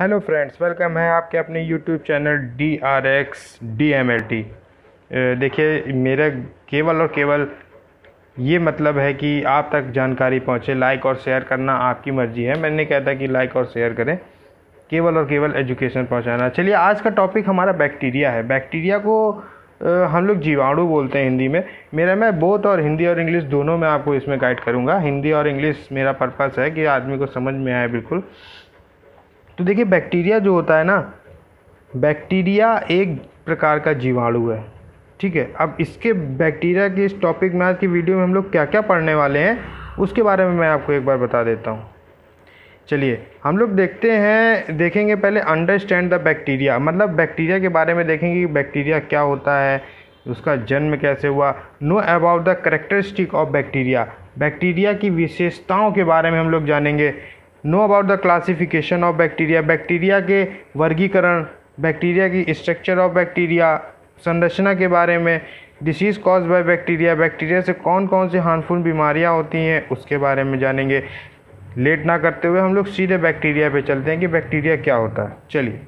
hello friends welcome है आपके अपने YouTube channel D R X D M L T देखिए मेरा केवल और केवल ये मतलब है कि आप तक जानकारी पहुँचे लाइक और शेयर करना आपकी मर्जी है मैंने कहा था कि लाइक और शेयर करें केवल और केवल एजुकेशन पहुँचाना चलिए आज का टॉपिक हमारा बैक्टीरिया है बैक्टीरिया को हम लोग जीवाणु बोलते हैं हिंदी में मेरा मैं बोथ और हिंदी और इंग्लिश दोनों में आपको इसमें गाइड करूँगा हिंदी और इंग्लिश मेरा पर्पस है कि आदमी को समझ में आए बिल्कुल तो देखिए बैक्टीरिया जो होता है ना बैक्टीरिया एक प्रकार का जीवाणु है ठीक है अब इसके बैक्टीरिया के इस टॉपिक में आज की वीडियो में हम लोग क्या क्या पढ़ने वाले हैं उसके बारे में मैं आपको एक बार बता देता हूँ चलिए हम लोग देखते हैं देखेंगे पहले अंडरस्टैंड द बैक्टीरिया मतलब बैक्टीरिया के बारे में देखेंगे कि बैक्टीरिया क्या होता है उसका जन्म कैसे हुआ know about the characteristic of bacteria bacteria की विशेषताओं के बारे में हम लोग जानेंगे know about the classification of bacteria bacteria के वर्गीकरण बैक्टीरिया की स्ट्रक्चर ऑफ बैक्टीरिया संरचना के बारे में disease cause by bacteria bacteria से कौन कौन सी हार्मफुल बीमारियां होती हैं उसके बारे में जानेंगे लेट ना करते हुए हम लोग सीधे बैक्टीरिया पे चलते हैं कि बैक्टीरिया क्या होता है चलिए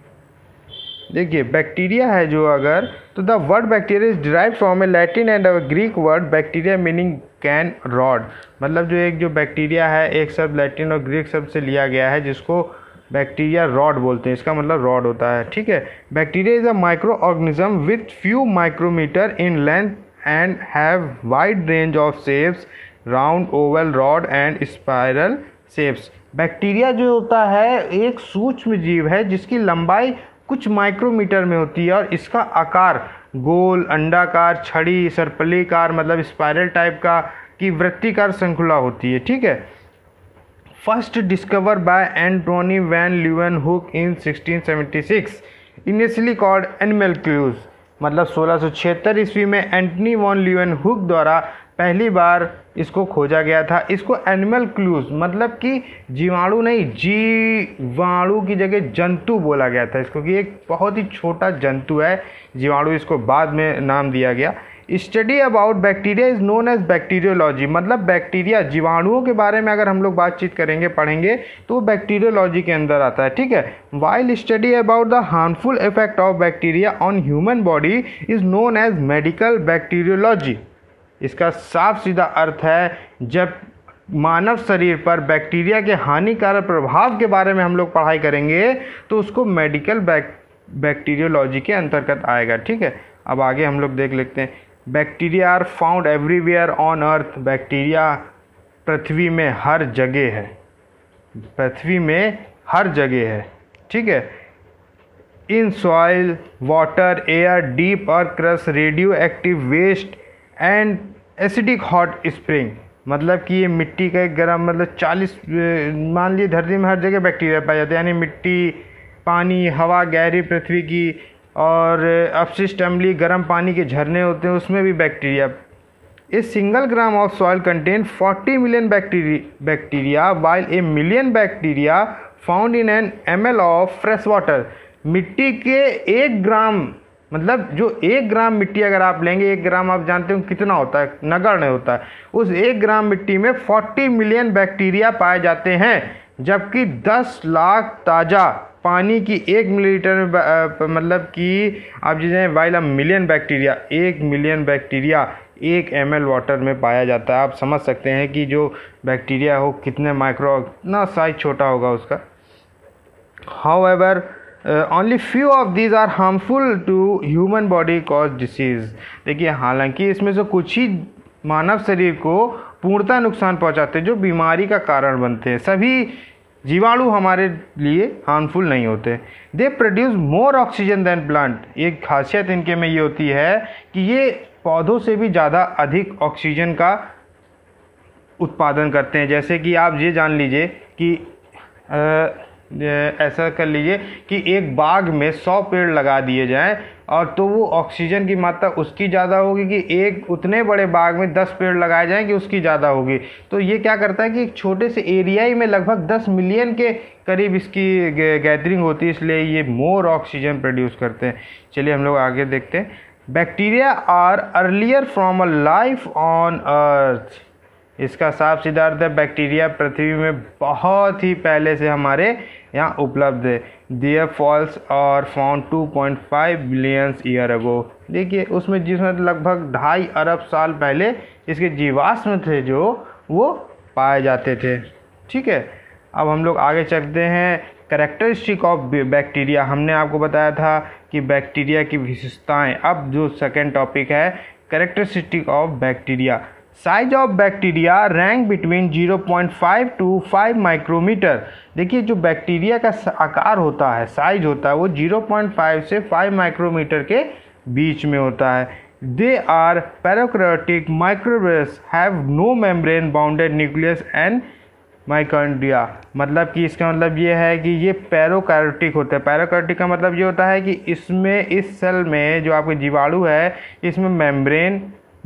देखिए बैक्टीरिया है जो अगर तो the word bacteria is derive from a Latin and a Greek word bacteria meaning cane rod मतलब जो एक जो बैक्टीरिया है एक शब्द लैटिन और ग्रीक शब्द से लिया गया है जिसको बैक्टीरिया रॉड बोलते हैं इसका मतलब रॉड होता है ठीक है bacteria is a micro organism with few micrometer in length and have wide range of shapes round oval rod and spiral shapes bacteria जो होता है एक सूक्ष्म जीव है जिसकी लंबाई कुछ माइक्रोमीटर में होती है और इसका आकार गोल अंडाकार छड़ी सरपलीकार मतलब स्पायरल टाइप का की वृत्तिकार श्रृंखला होती है ठीक है first discover by Antonie van Leeuwenhoek in 1676 initially called animalcules मतलब सोलह ईस्वी में एंटनी वॉन ल्यून हुक द्वारा पहली बार इसको खोजा गया था इसको एनिमल क्लूज मतलब कि जीवाणु नहीं जीवाणु की जगह जंतु बोला गया था इसको कि एक बहुत ही छोटा जंतु है जीवाणु इसको बाद में नाम दिया गया study about bacteria is known as bacteriology मतलब बैक्टीरिया जीवाणुओं के बारे में अगर हम लोग बातचीत करेंगे पढ़ेंगे तो वो बैक्टीरियोलॉजी के अंदर आता है ठीक है while study about the harmful effect of bacteria on human body is known as medical bacteriology इसका साफ सीधा अर्थ है जब मानव शरीर पर बैक्टीरिया के हानिकारक प्रभाव के बारे में हम लोग पढ़ाई करेंगे तो उसको मेडिकल बैक बैक्टीरियोलॉजी के अंतर्गत आएगा ठीक है अब आगे हम लोग देख लेते हैं bacteria are found everywhere on earth bacteria पृथ्वी में हर जगह है पृथ्वी में हर जगह है ठीक है in soil water air deep और crust radioactive waste and acidic hot spring मतलब कि ये मिट्टी का एक गर्म मतलब 40 मान लीजिए धरती में हर जगह बैक्टीरिया पाए जाते हैं यानी मिट्टी पानी हवा गहरी पृथ्वी की और अपशिष्ट अम्ली गर्म पानी के झरने होते हैं उसमें भी बैक्टीरिया इस single gram of soil contain 40 million bacteria while a million bacteria found in an M of fresh water मिट्टी के एक ग्राम मतलब जो एक ग्राम मिट्टी अगर आप लेंगे एक ग्राम आप जानते हो कितना होता है नगण्य होता है उस एक ग्राम मिट्टी में 40 मिलियन बैक्टीरिया पाए जाते हैं जबकि 10 लाख ताज़ा पानी की एक मिलीलीटर में मतलब कि आप जैसे वाइल अ मिलियन बैक्टीरिया एक मिलियन बैक्टीरिया एक एम एल वाटर में पाया जाता है आप समझ सकते हैं कि जो बैक्टीरिया हो कितने माइक्रो कितना साइज छोटा होगा उसका however uh, only few of these are harmful to human body disease disease देखिए हालांकि इसमें से कुछ ही मानव शरीर को पूर्णतः नुकसान पहुंचाते हैं जो बीमारी का कारण बनते हैं सभी जीवाणु हमारे लिए हार्मफुल नहीं होते they produce more oxygen than plant एक खासियत इनके में ये होती है कि ये पौधों से भी ज़्यादा अधिक ऑक्सीजन का उत्पादन करते हैं जैसे कि आप ये जान लीजिए कि आ, uh, ऐसा कर लीजिए कि एक बाग में सौ पेड़ लगा दिए जाएं और तो वो ऑक्सीजन की मात्रा उसकी ज़्यादा होगी कि एक उतने बड़े बाग में दस पेड़ लगाए जाएं कि उसकी ज़्यादा होगी तो ये क्या करता है कि एक छोटे से एरिया ही में लगभग दस मिलियन के करीब इसकी गैदरिंग होती है इसलिए ये मोर ऑक्सीजन प्रोड्यूस करते हैं चलिए हम लोग आगे देखते हैं bacteria are earlier from a life on earth इसका साफ सीधा अर्थ है बैक्टीरिया पृथ्वी में बहुत ही पहले से हमारे यहाँ उपलब्ध है दियर फॉल्स और फाउंड 2.5 बिलियंस ईयर अगो देखिए उसमें जिसमें लगभग ढाई अरब साल पहले इसके जीवाश्म थे जो वो पाए जाते थे ठीक है अब हम लोग आगे चलते हैं करेक्टरिस्टिक ऑफ बैक्टीरिया हमने आपको बताया था कि बैक्टीरिया की विशेषताएं अब जो सेकेंड टॉपिक है characteristic of bacteria size of bacteria range between 0.5 to five micrometer देखिए जो बैक्टीरिया का आकार होता है साइज होता है वो 0.5 से 5 माइक्रोमीटर के बीच में होता है they are prokaryotic microbes have no membrane bounded nucleus and mitochondria मतलब कि इसका मतलब ये है कि ये पैरोकार्टिक होते हैं पैरोकार्टिक का मतलब ये होता है कि इसमें इस सेल में जो आपके जीवाणु है इसमें मेम्ब्रेन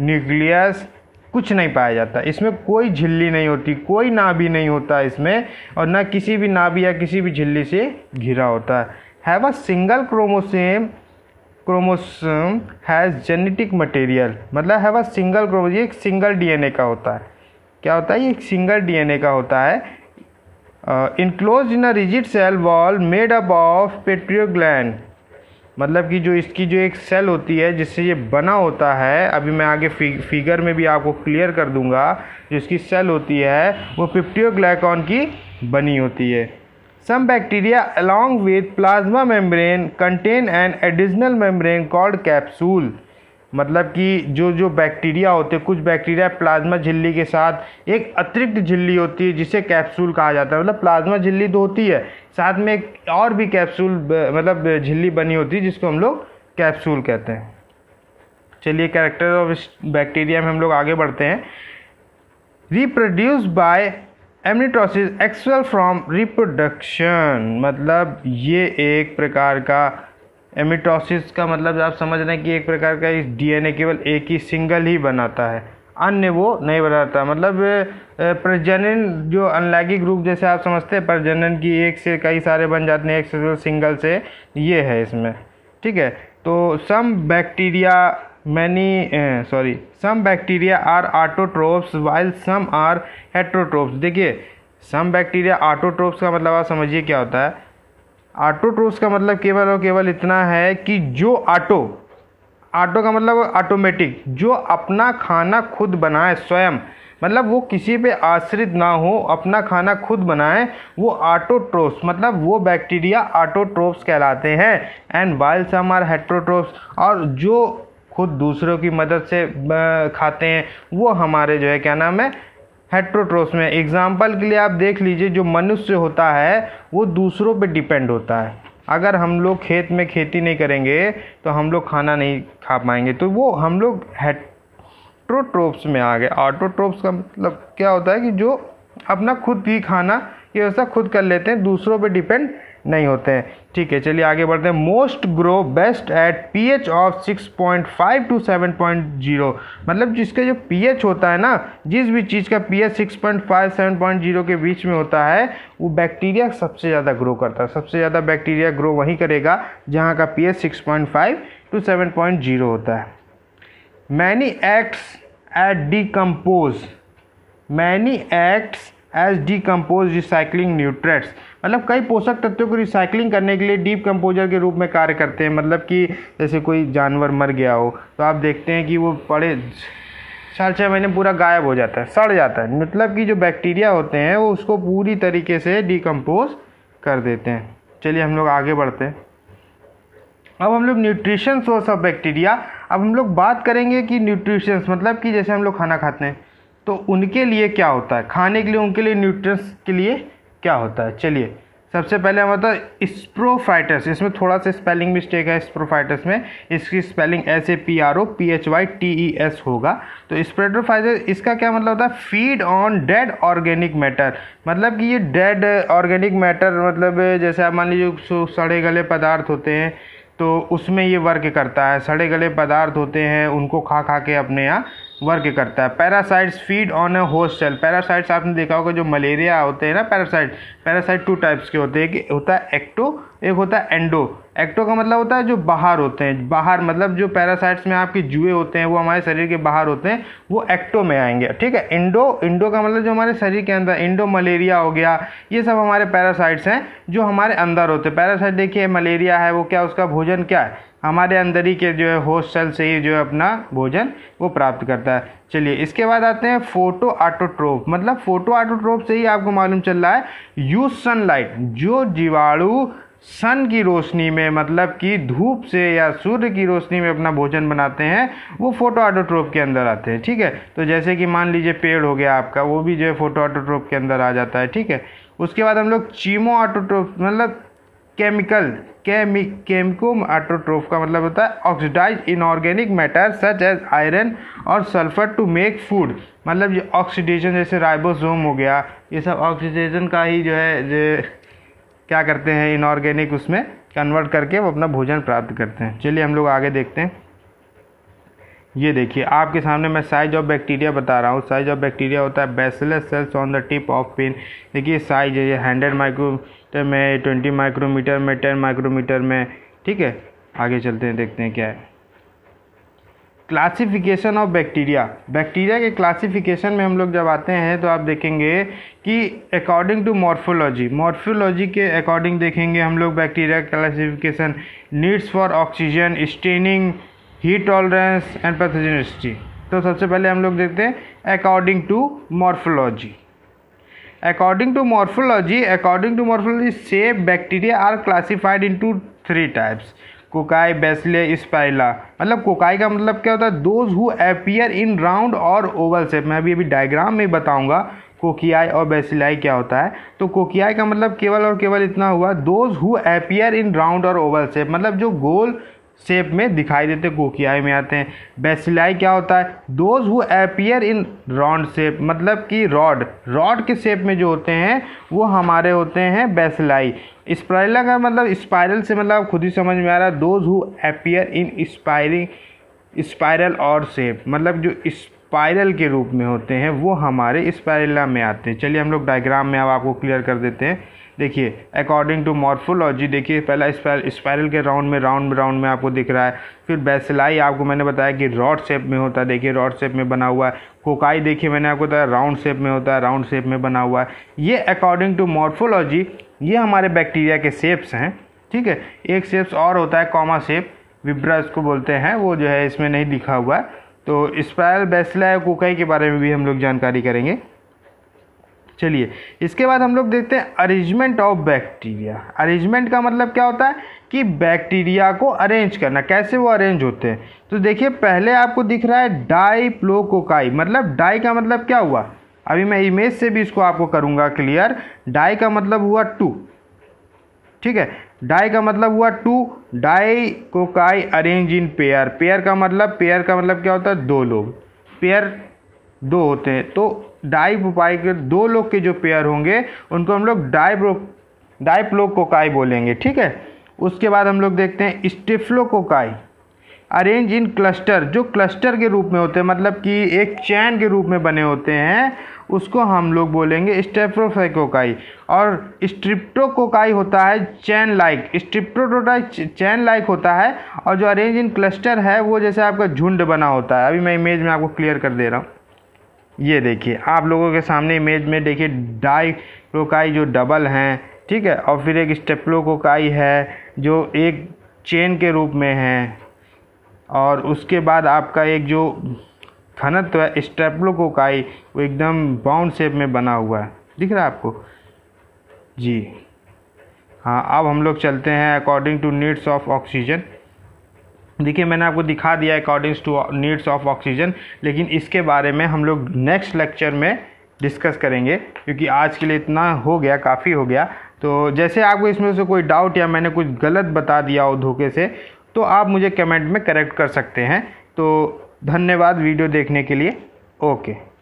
न्यूक्लियस कुछ नहीं पाया जाता इसमें कोई झिल्ली नहीं होती कोई नाभि नहीं होता इसमें और ना किसी भी नाभि या किसी भी झिल्ली से घिरा होता है have a single chromosome chromosome has genetic material मतलब हैव अ सिंगल क्रोमोसोम एक सिंगल डीएनए का होता है क्या होता है ये एक सिंगल डीएनए का होता है enclose in a rigid cell wall made up of peptidoglycan मतलब कि जो इसकी जो एक सेल होती है जिससे ये बना होता है अभी मैं आगे फिगर में भी आपको क्लियर कर दूंगा जो इसकी सेल होती है वो पिप्टियोग्लाइकॉन की बनी होती है some bacteria along with plasma membrane contain an additional membrane called capsule मतलब कि जो जो बैक्टीरिया होते हैं कुछ बैक्टीरिया प्लाज्मा झिल्ली के साथ एक अतिरिक्त झिल्ली होती है जिसे कैप्सूल कहा जाता है मतलब प्लाज्मा झिल्ली तो होती है साथ में एक और भी कैप्सूल मतलब झिल्ली बनी होती है जिसको हम लोग कैप्सूल कहते हैं चलिए कैरेक्टर ऑफ इस बैक्टीरिया में हम लोग आगे बढ़ते हैं reproduce by amitosis asexual from reproduction मतलब ये एक प्रकार का एमिटोसिस का मतलब आप समझ रहे हैं कि एक प्रकार का इस डीएनए केवल एक ही सिंगल ही बनाता है अन्य वो नहीं बनाता मतलब प्रजनन जो अनलैगिक रूप जैसे आप समझते हैं प्रजनन की एक से कई सारे बन जाते हैं एक से सिंगल से ये है इसमें ठीक है तो some bacteria many sorry some bacteria are autotrophs while some are heterotrophs देखिए सम बैक्टीरिया आटोट्रोप्स का मतलब आप समझिए क्या होता है ऑटो ट्रूथ का मतलब केवल और केवल इतना है कि जो ऑटो ऑटो का मतलब ऑटोमेटिक जो अपना खाना खुद बनाए स्वयं मतलब वो किसी पे आश्रित ना हो अपना खाना खुद बनाए वो ऑटोट्रोप्स मतलब वो बैक्टीरिया ऑटोट्रोप्स कहलाते हैं एंड वाइल्स सम आर हेट्रोट्रोप्स और जो खुद दूसरों की मदद से खाते हैं वो हमारे जो है क्या नाम है हेट्रोट्रोस में एग्जाम्पल के लिए आप देख लीजिए जो मनुष्य होता है वो दूसरों पे डिपेंड होता है अगर हम लोग खेत में खेती नहीं करेंगे तो हम लोग खाना नहीं खा पाएंगे तो वो हम लोग हेट्रोट्रोप्स में आ गए ऑटोट्रोप्स का मतलब क्या होता है कि जो अपना खुद ही खाना ये व्यवस्था खुद कर लेते हैं दूसरों पे डिपेंड नहीं होते हैं ठीक है चलिए आगे बढ़ते हैं most grow best at pH of 6.5 to 7.0 मतलब जिसका जो पीएच होता है ना जिस भी चीज़ का पीएच 6.5 7.0 के बीच में होता है वो बैक्टीरिया सबसे ज़्यादा ग्रो करता है सबसे ज़्यादा बैक्टीरिया ग्रो वहीं करेगा जहाँ का पीएच 6.5 टू 7.0 होता है many acts at decompose many acts as decompose recycling nutrients मतलब कई पोषक तत्वों को रिसाइकलिंग करने के लिए डीप कंपोजर के रूप में कार्य करते हैं मतलब कि जैसे कोई जानवर मर गया हो तो आप देखते हैं कि वो पड़े चार छः महीने पूरा गायब हो जाता है सड़ जाता है मतलब कि जो बैक्टीरिया होते हैं वो उसको पूरी तरीके से डिकम्पोज कर देते हैं चलिए हम लोग आगे बढ़ते हैं अब हम लोग न्यूट्रिशन सोर्स ऑफ बैक्टीरिया अब हम लोग बात करेंगे कि न्यूट्रिशंस मतलब कि जैसे हम लोग खाना खाते हैं तो उनके लिए क्या होता है खाने के लिए उनके लिए न्यूट्रंस के लिए क्या होता है चलिए सबसे पहले हम होता है स्प्रोफाइटस इसमें थोड़ा सा स्पेलिंग मिस्टेक है स्प्रोफाइटस में इसकी spelling S A P R O P H Y T E S होगा तो स्प्रेडोफाइटस इसका क्या मतलब होता है feed on dead organic matter मतलब कि ये डेड ऑर्गेनिक मैटर मतलब जैसे आप मान लीजिए सड़े गले पदार्थ होते हैं तो उसमें ये वर्क करता है सड़े गले पदार्थ होते हैं उनको खा खा के अपने यहाँ वर्क करता है parasites feed on a host cell parasites आपने देखा होगा जो मलेरिया होते हैं ना पैरासाइट पैरासाइट टू टाइप्स के होते हैं कि होता है एक्टो एक होता है एंडो एक्टो का मतलब होता है जो बाहर होते हैं बाहर मतलब जो पैरासाइट्स में आपके जुए होते हैं वो हमारे शरीर के बाहर होते हैं वो एक्टो में आएंगे ठीक है इंडो इंडो का मतलब जो हमारे शरीर के अंदर इंडो मलेरिया हो गया ये सब हमारे पैरासाइट्स हैं जो हमारे अंदर होते हैं पैरासाइट देखिए मलेरिया है वो क्या उसका भोजन क्या है हमारे अंदर ही के जो है होस्ट सेल से ही जो है अपना भोजन वो प्राप्त करता है चलिए इसके बाद आते हैं फोटो आटोट्रोप मतलब फोटो आटोट्रोप से ही आपको मालूम चल रहा है यूज सनलाइट जो जीवाणु सन की रोशनी में मतलब कि धूप से या सूर्य की रोशनी में अपना भोजन बनाते हैं वो फोटो आटोट्रोप के अंदर आते हैं ठीक है तो जैसे कि मान लीजिए पेड़ हो गया आपका वो भी जो है फोटो आटोट्रोप के अंदर आ जाता है ठीक है उसके बाद हम लोग चीमो आटोट्रोप मतलब केमिकल केमिक केमिको आटोट्रोफ का मतलब होता है oxidize inorganic matter such as iron और सल्फर टू मेक फूड मतलब ये ऑक्सीडेशन जैसे राइबोसोम हो गया ये सब ऑक्सीडेशन का ही जो है क्या करते हैं इनऑर्गेनिक उसमें कन्वर्ट करके वो अपना भोजन प्राप्त करते हैं चलिए हम लोग आगे देखते हैं ये देखिए आपके सामने मैं साइज ऑफ बैक्टीरिया बता रहा हूँ साइज ऑफ बैक्टीरिया होता है bacillus cells on the tip of pin देखिए साइज है ये हंड्रेड तो माइक्रोमीटर में ट्वेंटी माइक्रोमीटर में टेन माइक्रोमीटर में ठीक है आगे चलते हैं देखते हैं क्या है क्लासिफिकेशन ऑफ बैक्टीरिया बैक्टीरिया के क्लासिफिकेशन में हम लोग जब आते हैं तो आप देखेंगे कि अकॉर्डिंग टू मॉर्फोलॉजी मॉर्फोलॉजी के अकॉर्डिंग देखेंगे हम लोग bacteria classification needs for oxygen staining heat tolerance and pathogenicity तो सबसे पहले हम लोग देखते हैं according to morphology according to morphology according to morphology से bacteria are classified into three types cocci bacilli spirilla मतलब कोकाई का मतलब क्या होता है those who appear in round और ओवल शेप मैं अभी अभी डायग्राम में बताऊंगा कोकियाई और बेसिलाई क्या होता है तो कोकियाई का मतलब केवल और केवल इतना हुआ those who appear in round और ओवल शेप मतलब जो गोल शेप में दिखाई देते कोकियाई में आते हैं बेसिलाई क्या होता है those who appear in round shape मतलब कि रॉड रॉड के शेप में जो होते हैं वो हमारे होते हैं बेसिलाई स्पायरला का मतलब स्पाइरल से मतलब खुद ही समझ में आ रहा है those who appear in spiring spiral और सेप मतलब जो स्पाइरल के रूप में होते हैं वो हमारे स्पायरला में आते हैं चलिए हम लोग डायग्राम में अब आपको क्लियर कर देते हैं देखिए अकॉर्डिंग टू मॉर्फोलॉजी देखिए पहला स्पायरल के राउंड में राउंड में राउंड में आपको दिख रहा है फिर बेसिलाई आपको मैंने बताया कि रॉड शेप में होता है देखिए रॉड शेप में बना हुआ है कोकाई देखिए मैंने आपको बताया राउंड शेप में होता है राउंड शेप में बना हुआ है ये अकॉर्डिंग टू मॉर्फोलॉजी ये हमारे बैक्टीरिया के शेप्स हैं ठीक है एक शेप्स और होता है कॉमा शेप विब्रा इसको बोलते हैं वो जो है इसमें नहीं दिखा हुआ है तो स्पायरल बेसिलाई कोकाई के बारे में भी हम लोग जानकारी करेंगे चलिए इसके बाद हम लोग देखते हैं अरेंजमेंट ऑफ बैक्टीरिया अरेंजमेंट का मतलब क्या होता है कि बैक्टीरिया को अरेंज करना कैसे वो अरेंज होते हैं तो देखिए पहले आपको दिख रहा है डाइप्लोकोकाई मतलब डाई का मतलब क्या हुआ अभी मैं इमेज से भी इसको आपको करूँगा क्लियर डाई का मतलब हुआ टू ठीक है डाई का मतलब हुआ two di cocci arrange in pair pair का मतलब पेयर का मतलब क्या होता है दो लोग पेयर दो होते हैं तो डाइपाई उपाय के दो लोग के जो पेयर होंगे उनको हम लोग डाइब्रो कोकाई बोलेंगे ठीक है उसके बाद हम लोग देखते हैं स्टिफ्लोकोकाई अरेंज इन क्लस्टर जो क्लस्टर के रूप में होते हैं मतलब कि एक चैन के रूप में बने होते हैं उसको हम लोग बोलेंगे स्टेप्रोफेकोकाई और स्ट्रिप्टोकोकाई होता है चैन लाइक स्ट्रिप्टोटोटाई चैन लाइक होता है और जो अरेंज इन क्लस्टर है वो जैसे आपका झुंड बना होता है अभी मैं इमेज में आपको क्लियर कर दे रहा हूँ ये देखिए आप लोगों के सामने इमेज में देखिए डाई जो डबल हैं ठीक है और फिर एक स्टेप्लोकोकाई है जो एक चेन के रूप में है और उसके बाद आपका एक जो घनत्व है स्टेप्लोकोकाई वो एकदम बाउंड शेप में बना हुआ है दिख रहा है आपको जी हाँ अब हम लोग चलते हैं according to needs of oxygen देखिए मैंने आपको दिखा दिया according to needs of oxygen लेकिन इसके बारे में हम लोग नेक्स्ट लेक्चर में डिस्कस करेंगे क्योंकि आज के लिए इतना हो गया काफ़ी हो गया तो जैसे आपको इसमें से कोई डाउट या मैंने कुछ गलत बता दिया हो धोखे से तो आप मुझे कमेंट में करेक्ट कर सकते हैं तो धन्यवाद वीडियो देखने के लिए ओके